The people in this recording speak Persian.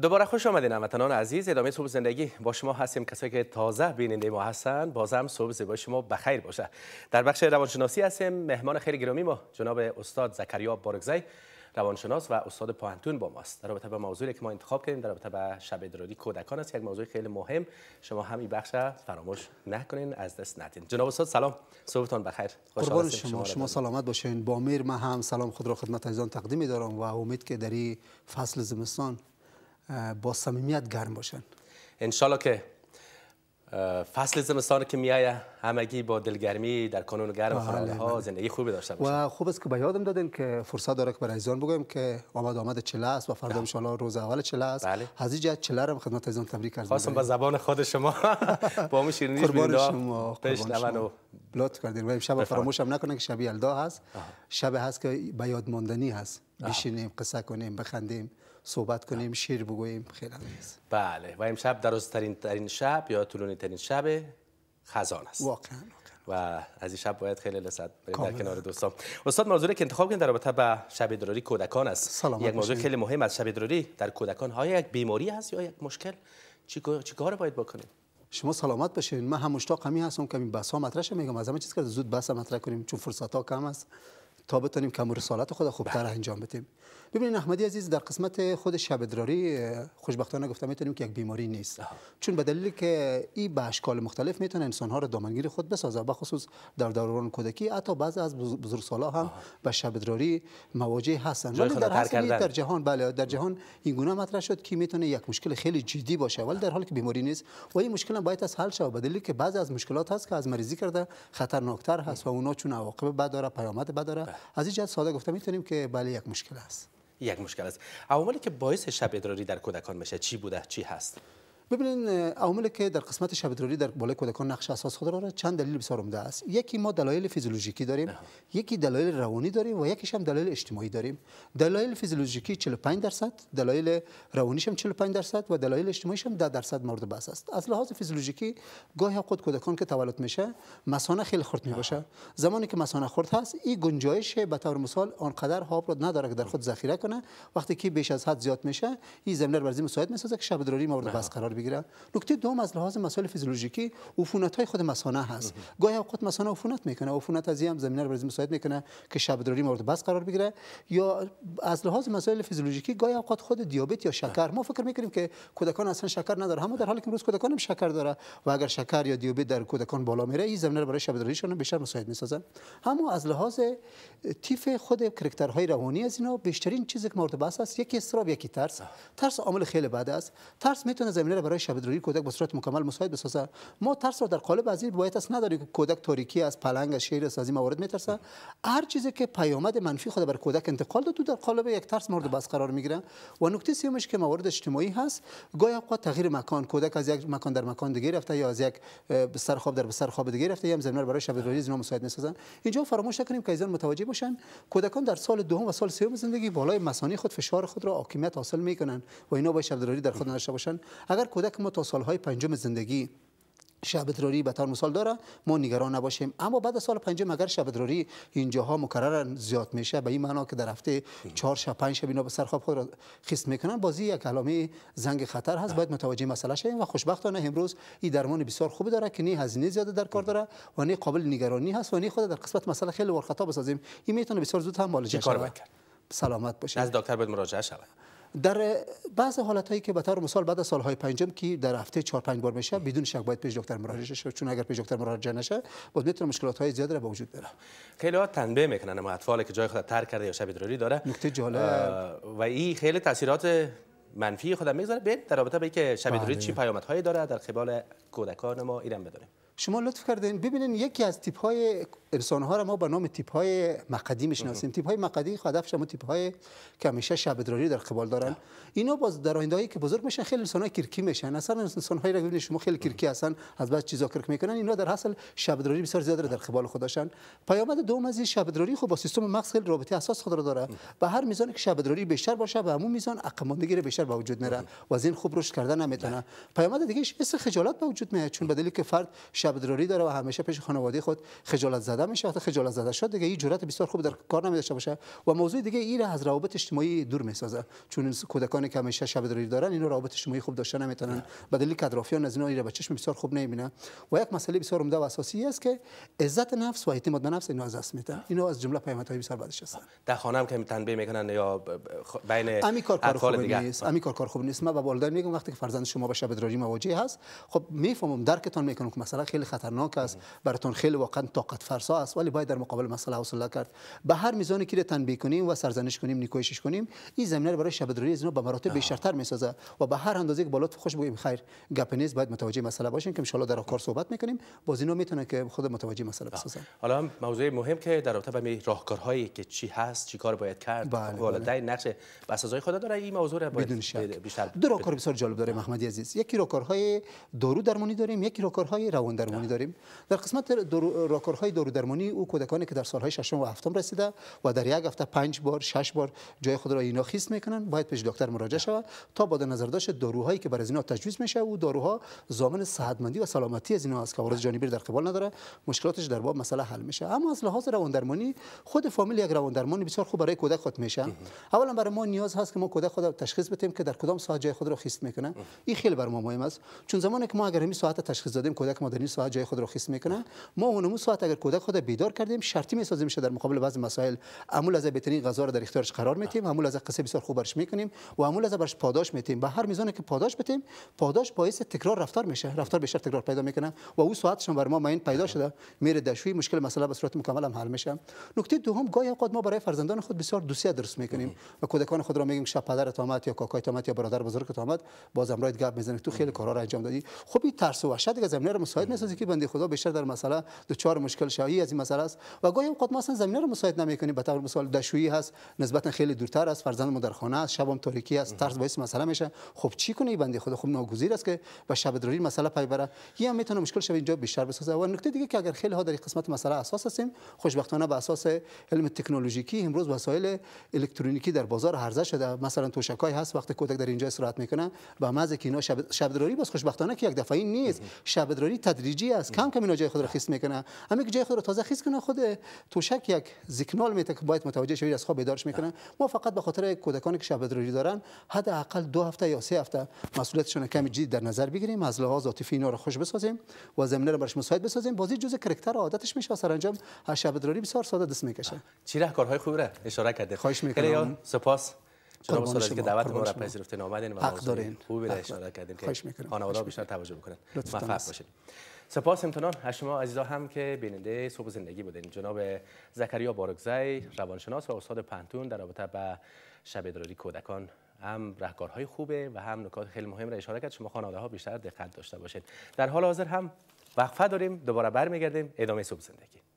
دوباره خوش آمدین هموطنان عزیز ادامه صبح زندگی با شما هستیم کسایی که تازه بیننده ما هستن بازم صبح زیبای شما بخیر باشه در بخش روانشناسی هستیم مهمان خیلی گرامی ما جناب استاد زکریا بارگزی روانشناس و استاد پاهنتون با ماست در رابطه با موضوعی که ما انتخاب کردیم در رابطه با شب ادراری کودکان است یک موضوع خیلی مهم شما همین بخش فراموش نکنین از دست ندین جناب استاد سلام صبحتان بخیر قربان شما شما, شما سلامت باشین با میر ما هم سلام خود را خدمت عزیزان تقدیم دارم و امید که در فصل زمستان با صمیمیت گرم باشن انشالله که فصل زمستان که میایه همگی با دلگرمی در کانون گرم خانواده بله، ها بله. زندگی خوبی داشته باشن و خوب است که به یادم دادین که فرصت داره که برای ایزان بگویم که آمد آمد چله است و فردا بله. ان روز اول چله است بله. از چله رو خدمت ایزان تبریک می‌کنم خواستم به زبان خود شما با اون شیرینی قربان شما لطف کردین و شب فراموش هم نکنه که شبیه الدا هست شب هست که به یاد ماندنی هست بشینیم قصه کنیم بخندیم صحبت کنیم شیر بگوییم خیلی عزیز بله و شب در ترین شب یا طولانی ترین شب خزان است واقعا و از این شب باید خیلی لذت بریم در کنار دوستان استاد موضوعی که انتخاب کردن در رابطه با شب ادراری کودکان است یک موضوع خیلی مهم از شب ادراری در کودکان های یک بیماری هست یا یک مشکل چیکار باید بکنیم شما سلامت باشین من هم مشتاق همین هستم که این بس ها مطرح شه میگم از همه چیز که زود بس مطرح کنیم چون فرصت ها کم است تا بتونیم کم رسالت خود خوبتر انجام بدیم ببینید احمدی عزیز در قسمت خود شب ادراری خوشبختانه گفتم میتونیم که یک بیماری نیست آه. چون به دلیل که این به اشکال مختلف میتونه انسان ها رو دامنگیر خود بسازه و خصوص در دوران کودکی حتی بعضی از بزرگسالا هم به شب ادراری مواجه هستند ولی در در جهان بله در جهان این گونه مطرح شد که میتونه یک مشکل خیلی جدی باشه ولی در حالی که بیماری نیست و این مشکل هم باید از حل شود به دلیل که بعضی از مشکلات هست که از مریضی کرده خطرناکتر هست و اونا چون عواقب بد داره پیامد بد داره بله. از این جهت ساده گفتم میتونیم که بله یک مشکل است یک مشکل است عواملی که باعث شب ادراری در کودکان میشه چی بوده چی هست ببینین عوامل که در قسمت شب در بالای کودکان نقش اساس خود را چند دلیل بسیار عمده است یکی ما دلایل فیزیولوژیکی داریم نه. یکی دلایل روانی داریم و یکیش هم دلایل اجتماعی داریم دلایل فیزیولوژیکی 45 درصد دلایل روانیش هم 45 درصد و دلایل اجتماعیش هم 10 درصد مورد بحث است از لحاظ فیزیولوژیکی گاهی خود کودکان که تولد میشه مثانه خیلی خرد میباشه زمانی که مثانه خرد هست این گنجایش به طور مثال آنقدر هاپ را نداره که در خود ذخیره کنه وقتی که بیش از حد زیاد میشه این زمینه بر زمین مساعد میسازه که شب دروری مورد بحث قرار بگیره نکته دوم از لحاظ مسائل فیزیولوژیکی عفونت های خود مسانه هست گاهی اوقات مثانه عفونت میکنه عفونت از هم زمینه رو برای مساعد میکنه که شب دراری مورد بس قرار بگیره یا از لحاظ مسائل فیزیولوژیکی گاهی اوقات خود دیابت یا شکر ما فکر میکنیم که کودکان اصلا شکر نداره اما در حالی که امروز کودکان هم شکر داره و اگر شکر یا دیابت در کودکان بالا میره این زمینه رو برای شون بیشتر مساعد میسازن اما از لحاظ تیف خود کرکترهای روانی از اینا بیشترین چیزی که مورد بس است یکی استراب یکی ترس ترس عامل خیلی بعد است ترس میتونه زمینه رو برای شبدرویی کودک به صورت مکمل مساعد بسازه ما ترس را در قالب از این روایت است نداری که کودک تاریکی از پلنگ از شیر از این موارد میترسه هر چیزی که پیامد منفی خود بر کودک انتقال داد تو در قالب یک ترس مورد بس قرار میگیره و نکته سیومش که موارد اجتماعی هست گاهی اوقات تغییر مکان کودک از یک مکان در مکان دیگه رفته یا از یک بستر خواب در بستر خواب دیگه رفته یا زمین برای شبدرویی زینا مساعد میسازن اینجا فراموش نکنیم که ایزان متوجه باشن کودکان در سال دوم و سال سوم زندگی بالای مسانی خود فشار خود را حاکمیت حاصل میکنن و اینا باید شبدرویی در خود نداشته باشن اگر کودک ما تا سالهای پنجم زندگی شب ادراری به طور مثال داره ما نگران نباشیم اما بعد از سال پنجم اگر شب ادراری اینجاها مکرر زیاد میشه به این معنا که در هفته 4 شب 5 شب اینا به سر خواب خود را خیس میکنن بازی یک علامه زنگ خطر هست بله. باید متوجه مسئله شیم و خوشبختانه امروز این درمان بسیار خوبی داره که نه هزینه زیاد در کار بله. داره و نه قابل نگرانی هست و نه خود در قسمت مسئله خیلی ورخطا بسازیم این میتونه بسیار زود هم کار سلامت باشه از دکتر باید مراجعه شود در بعض حالت هایی که به طور مثال بعد از سالهای پنجم که در هفته 4 5 بار میشه بدون شک باید پیش دکتر مراجعه شه چون اگر پیش دکتر مراجعه نشه باز میتونه مشکلات های زیاد را به وجود بیاره خیلی ها تنبیه میکنن اما اطفال که جای خود ترک کرده یا شب دروری داره نکته جالب و این خیلی تاثیرات منفی خودم میذاره به در رابطه با اینکه شب بله. دروری چی پیامدهایی داره در قبال کودکان ما ایران بدونیم شما لطف کردین ببینین یکی از تیپ های انسان ها را ما به نام تیپ های مقدی میشناسیم تیپ های مقدی هدف شما تیپ های که همیشه ادراری در قبال دارن اینا باز در آینده هایی که بزرگ میشن خیلی انسان های کرکی میشن اصلا انسان هایی را ببینید شما خیلی کرکی هستن از بعض چیزا کرک میکنن اینا در اصل ادراری بسیار زیاد در قبال خودشان پیامد دوم از این ادراری خب با سیستم مغز خیلی رابطه اساس خود را داره و هر میزان که ادراری بیشتر باشه به همون میزان عقماندگی بیشتر به وجود میره و از این خوب رشد کردن نمیتونه پیامد دیگه اش خجالت به وجود میاد چون بدلی که فرد شب دراری داره و همیشه پیش خانواده خود خجالت زده میشه وقتی خجالت زده شد دیگه این جرأت بسیار خوب در کار نمیداشته باشه و موضوع دیگه این از روابط اجتماعی دور میسازه چون کودکانی که همیشه شب دراری دارن اینو روابط اجتماعی خوب داشته نمیتونن به دلیل کدرافیان از اینا ایره به چشم بسیار خوب نمیبینه و یک مسئله بسیار عمده و اساسی است که عزت نفس و اعتماد به نفس اینو از دست میده اینو از جمله پیامدهای بسیار بدش هستن در خانه هم که تنبیه میکنن یا بین امی کار کار خوب نیست امی کار کار خوب نیست ما به والدین میگم وقتی که فرزند شما به شب دراری مواجه هست خب میفهمم درکتون میکنم که مسئله خیلی خطرناک است براتون خیلی واقعا طاقت فرسا است ولی باید در مقابل مسئله حوصله کرد به هر میزانی که تنبیه کنیم و سرزنش کنیم نیکویشش کنیم این زمینه رو برای شبدری از اینا به مراتب بیشترتر میسازه و به هر اندازه که بالات خوش بگیم خیر گپ نیست باید متوجه مسئله باشیم که ان در کار صحبت میکنیم با اینا میتونه که خود متوجه مسئله بسازن حالا موضوع مهم که در رابطه با راهکارهایی که چی هست چی کار باید کرد بله, بله. والدین نقش بسازای خدا داره این موضوع رو باید بیشتر دو راهکار بسیار جالب داره محمدی عزیز یکی راهکارهای دارو درمانی داریم یکی راهکارهای روان درمانی داریم در قسمت راکورهای راکورهای درمانی او کودکانی که در سالهای ششم و هفتم رسیده و در یک هفته پنج بار شش بار جای خود را اینا خیس میکنن باید پیش دکتر مراجعه شود تا با داشت داروهایی که برای اینا تجویز میشه او داروها ضامن صحتمندی و سلامتی از اینا است که عوارض جانبی در قبال نداره مشکلاتش در باب مساله حل میشه اما از لحاظ درمانی خود فامیل یک درمانی بسیار خوب برای کودک خود میشه اولا برای ما نیاز هست که ما کودک خود را تشخیص بدیم که در کدام ساعت جای خود را خیس میکنه این خیلی بر ما مهم است چون زمانی که ما اگر همین ساعت تشخیص دادیم کودک ما در ساعت جای خود را خیس میکنه ما اون نمو ساعت اگر کودک خود بیدار کردیم شرطی میسازیم میشه در مقابل بعض مسائل عمول از بهترین غذا را در اختیارش قرار میتیم عمول از قصه بسیار خوب برش میکنیم و عمول از برش پاداش میتیم به هر میزانی که پاداش بتیم پاداش باعث تکرار رفتار میشه رفتار به شرط تکرار پیدا میکنه و او ساعتش بر ما معین پیدا شده میره دشوی مشکل مسئله به صورت مکمل هم حل میشه نکته دوم گاهی اوقات ما برای فرزندان خود بسیار دوسیه درست میکنیم و کودکان خود را میگیم شب پدرت آمد یا کاکای آمد یا برادر بزرگت آمد باز امراید گپ میزنه تو خیلی کارا را انجام دادی خب این ترس و وحشت دیگه زمینه رو مساعد میسازه که بنده خدا بیشتر در دو چهار مشکل شایی از این مساله است و گاهی اوقات ما اصلا زمینه رو مساعد نمیکنیم به طور مثال دشویی هست نسبتا خیلی دورتر است فرزند ما در خانه است شبم تاریکی است ترس باعث مساله میشه خب چی کنه بنده خدا خب ناگزیر است که به شب دروری مسئله پی بره این میتونه مشکل شوه اینجا بیشتر بسازه و نکته دیگه که اگر خیلی ها در قسمت مساله اساس هستیم خوشبختانه به اساس علم تکنولوژیکی امروز وسایل الکترونیکی در بازار عرضه شده مثلا توشکای هست وقتی کودک در اینجا استراحت میکنه و مزه که اینا شب, باز خوشبختانه که یک دفعه نیست شب دروری تدریج تدریجی است کم کم اینا جای خود را خیس میکنه همین که جای خود را تازه خیس کنه خود توشک یک زیکنال میته که باید متوجه شوید از خواب بیدارش میکنه ما فقط به خاطر کودکانی که شب دروری دارن حداقل دو هفته یا سه هفته مسئولیتشون کمی جدی در نظر بگیریم از لحاظ عاطفی اینا رو خوش بسازیم و زمینه رو برش مساعد بسازیم بازی جزء کرکتر عادتش میشه سرانجام از شب دروری بسیار ساده دست میکشه چی کارهای خوب اشاره کرده خواهش میکنم سپاس جناب استاد که دعوت ما را پذیرفتین نامدین و حق دارین خوب به اشاره کردین که خانواده بیشتر توجه بکنن موفق باشید سپاس امتنان از شما عزیزا هم که بیننده صبح زندگی بودین جناب زکریا بارکزی روانشناس و استاد پنتون در رابطه به شب کودکان هم رهکارهای خوبه و هم نکات خیلی مهم را اشاره کرد شما خانواده ها بیشتر دقت داشته باشید در حال حاضر هم وقفه داریم دوباره برمیگردیم ادامه صبح زندگی